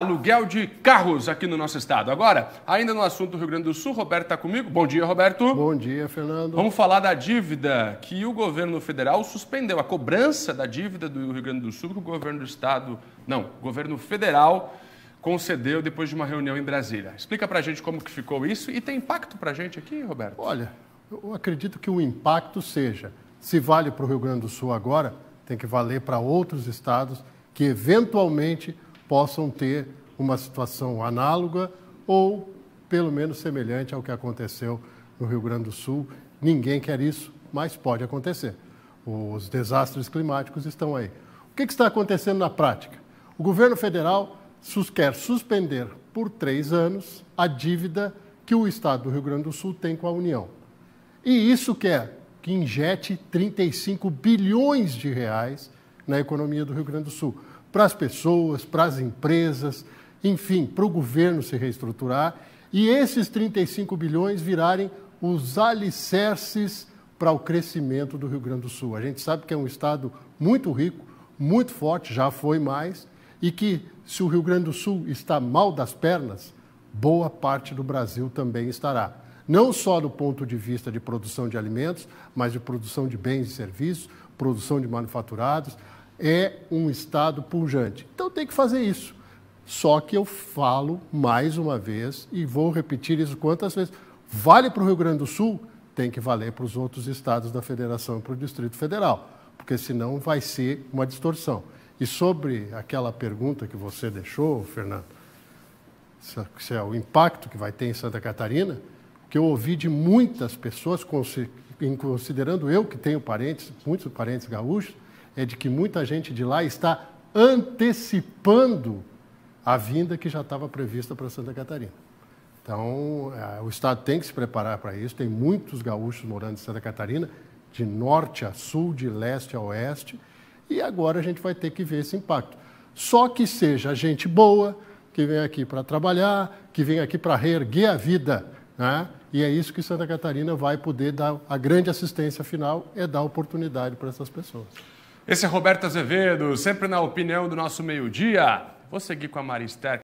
aluguel de carros aqui no nosso estado. Agora, ainda no assunto do Rio Grande do Sul, Roberto está comigo. Bom dia, Roberto. Bom dia, Fernando. Vamos falar da dívida que o governo federal suspendeu, a cobrança da dívida do Rio Grande do Sul que o governo do estado, não, governo federal concedeu depois de uma reunião em Brasília. Explica para a gente como que ficou isso e tem impacto para a gente aqui, Roberto? Olha, eu acredito que o impacto seja, se vale para o Rio Grande do Sul agora, tem que valer para outros estados que eventualmente possam ter uma situação análoga ou pelo menos semelhante ao que aconteceu no Rio Grande do Sul. Ninguém quer isso, mas pode acontecer. Os desastres climáticos estão aí. O que está acontecendo na prática? O governo federal quer suspender por três anos a dívida que o Estado do Rio Grande do Sul tem com a União. E isso quer é, que injete 35 bilhões de reais na economia do Rio Grande do Sul para as pessoas, para as empresas, enfim, para o governo se reestruturar e esses 35 bilhões virarem os alicerces para o crescimento do Rio Grande do Sul. A gente sabe que é um estado muito rico, muito forte, já foi mais, e que se o Rio Grande do Sul está mal das pernas, boa parte do Brasil também estará. Não só do ponto de vista de produção de alimentos, mas de produção de bens e serviços, produção de manufaturados, é um Estado pujante. Então tem que fazer isso. Só que eu falo mais uma vez e vou repetir isso quantas vezes. Vale para o Rio Grande do Sul, tem que valer para os outros estados da federação e para o Distrito Federal, porque senão vai ser uma distorção. E sobre aquela pergunta que você deixou, Fernando, se é o impacto que vai ter em Santa Catarina, que eu ouvi de muitas pessoas, considerando eu que tenho parentes, muitos parentes gaúchos, é de que muita gente de lá está antecipando a vinda que já estava prevista para Santa Catarina. Então, é, o Estado tem que se preparar para isso. Tem muitos gaúchos morando em Santa Catarina, de norte a sul, de leste a oeste. E agora a gente vai ter que ver esse impacto. Só que seja gente boa, que vem aqui para trabalhar, que vem aqui para reerguer a vida. Né? E é isso que Santa Catarina vai poder dar a grande assistência final é dar oportunidade para essas pessoas. Esse é Roberto Azevedo, sempre na opinião do nosso meio-dia. Vou seguir com a Marister.